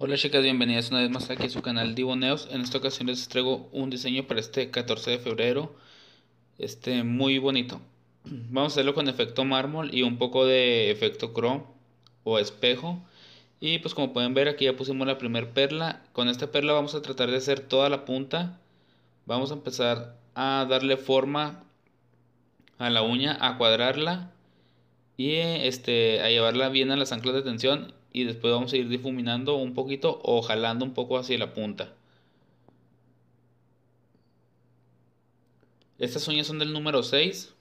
Hola chicas, bienvenidas una vez más aquí a su canal Diboneos En esta ocasión les traigo un diseño para este 14 de febrero. Este, muy bonito. Vamos a hacerlo con efecto mármol y un poco de efecto chrome o espejo. Y pues como pueden ver aquí ya pusimos la primera perla. Con esta perla vamos a tratar de hacer toda la punta. Vamos a empezar a darle forma a la uña, a cuadrarla y este, a llevarla bien a las anclas de tensión y después vamos a ir difuminando un poquito o jalando un poco hacia la punta. Estas uñas son del número 6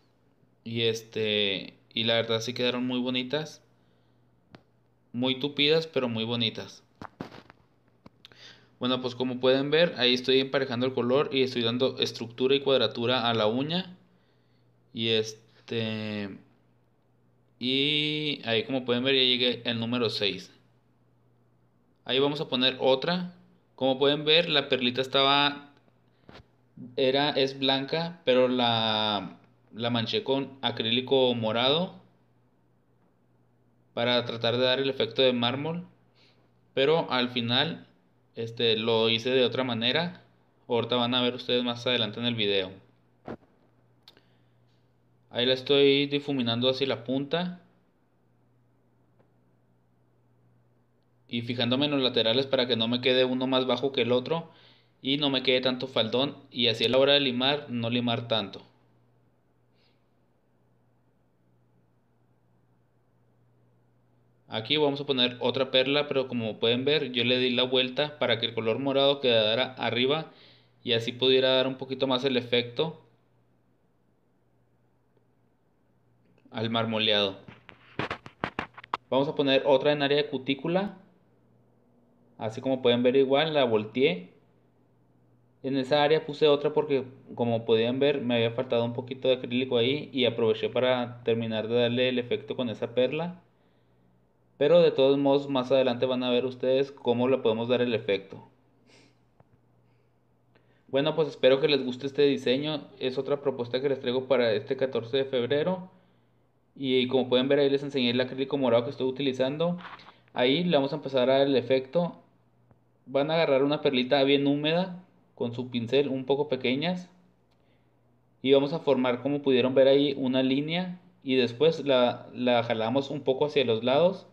y este y la verdad sí quedaron muy bonitas. Muy tupidas, pero muy bonitas. Bueno, pues como pueden ver, ahí estoy emparejando el color y estoy dando estructura y cuadratura a la uña. Y este y ahí como pueden ver ya llegué el número 6. Ahí vamos a poner otra. Como pueden ver la perlita estaba... Era, es blanca, pero la, la manché con acrílico morado para tratar de dar el efecto de mármol. Pero al final este, lo hice de otra manera. Ahorita van a ver ustedes más adelante en el video. Ahí la estoy difuminando hacia la punta. Y fijándome en los laterales para que no me quede uno más bajo que el otro. Y no me quede tanto faldón. Y así a la hora de limar, no limar tanto. Aquí vamos a poner otra perla, pero como pueden ver, yo le di la vuelta para que el color morado quedara arriba y así pudiera dar un poquito más el efecto al marmoleado. Vamos a poner otra en área de cutícula. Así como pueden ver igual, la volteé. En esa área puse otra porque como podían ver me había faltado un poquito de acrílico ahí y aproveché para terminar de darle el efecto con esa perla. Pero de todos modos más adelante van a ver ustedes cómo le podemos dar el efecto. Bueno pues espero que les guste este diseño. Es otra propuesta que les traigo para este 14 de febrero y como pueden ver ahí les enseñé el acrílico morado que estoy utilizando ahí le vamos a empezar a dar el efecto van a agarrar una perlita bien húmeda con su pincel un poco pequeñas y vamos a formar como pudieron ver ahí una línea y después la, la jalamos un poco hacia los lados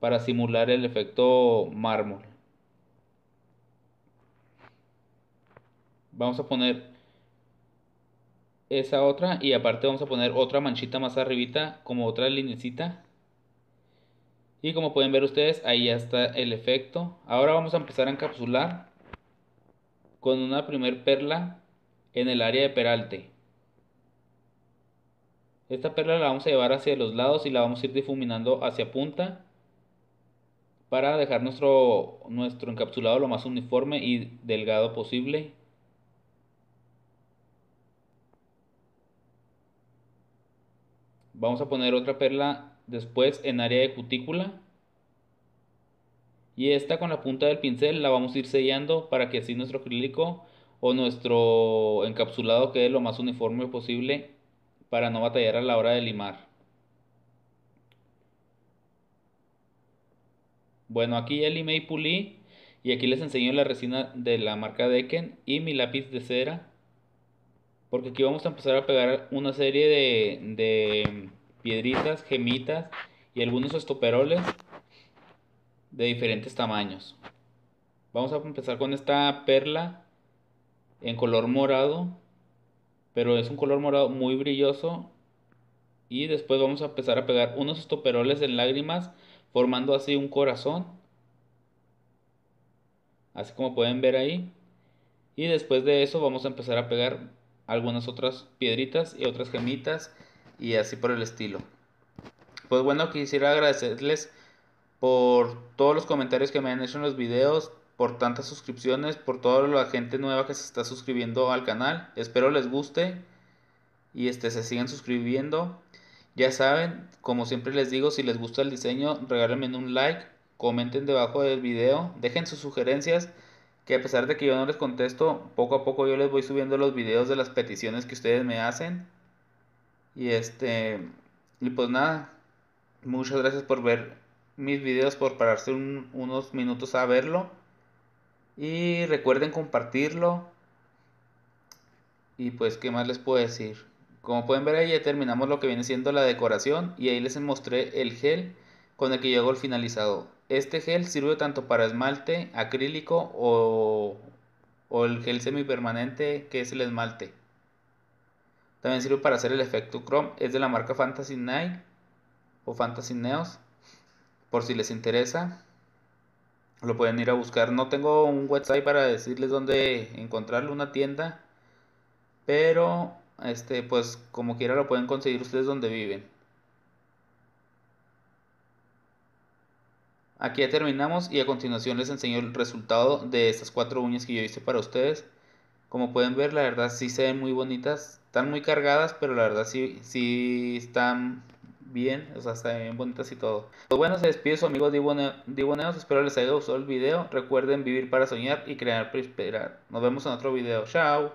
para simular el efecto mármol vamos a poner esa otra y aparte vamos a poner otra manchita más arribita como otra linecita y como pueden ver ustedes ahí ya está el efecto ahora vamos a empezar a encapsular con una primer perla en el área de peralte esta perla la vamos a llevar hacia los lados y la vamos a ir difuminando hacia punta para dejar nuestro, nuestro encapsulado lo más uniforme y delgado posible Vamos a poner otra perla después en área de cutícula. Y esta con la punta del pincel la vamos a ir sellando para que así nuestro acrílico o nuestro encapsulado quede lo más uniforme posible para no batallar a la hora de limar. Bueno, aquí ya limé y pulí y aquí les enseño la resina de la marca Decken y mi lápiz de cera porque aquí vamos a empezar a pegar una serie de, piedritas, gemitas y algunos estoperoles de diferentes tamaños. Vamos a empezar con esta perla en color morado, pero es un color morado muy brilloso. Y después vamos a empezar a pegar unos estoperoles en lágrimas, formando así un corazón. Así como pueden ver ahí. Y después de eso vamos a empezar a pegar algunas otras piedritas y otras gemitas y así por el estilo. Pues bueno, quisiera agradecerles por todos los comentarios que me han hecho en los videos, por tantas suscripciones, por toda la gente nueva que se está suscribiendo al canal. Espero les guste y este, se sigan suscribiendo. Ya saben, como siempre les digo, si les gusta el diseño, regálenme un like, comenten debajo del video, dejen sus sugerencias que a pesar de que yo no les contesto, poco a poco yo les voy subiendo los videos de las peticiones que ustedes me hacen. Y este, y pues nada, muchas gracias por ver mis videos, por pararse unos minutos a verlo. Y recuerden compartirlo. Y pues, ¿qué más les puedo decir? Como pueden ver ahí ya terminamos lo que viene siendo la decoración y ahí les mostré el gel con el que llegó el finalizado. Este gel sirve tanto para esmalte acrílico o, el gel semipermanente que es el esmalte. También sirve para hacer el efecto chrome. Es de la marca Fantasy Night o Fantasy Neos. Por si les interesa, lo pueden ir a buscar. No tengo un website para decirles dónde encontrarlo, una tienda. Pero, este, pues como quiera lo pueden conseguir ustedes donde viven. Aquí ya terminamos y a continuación les enseño el resultado de estas cuatro uñas que yo hice para ustedes. Como pueden ver, la verdad sí se ven muy bonitas. Están muy cargadas, pero la verdad sí, sí están bien. O sea, están bien bonitas y todo. Pues bueno, se despide su amigo Diboneos. Espero les haya gustado el video. Recuerden vivir para soñar y crear para esperar. Nos vemos en otro video. Chao.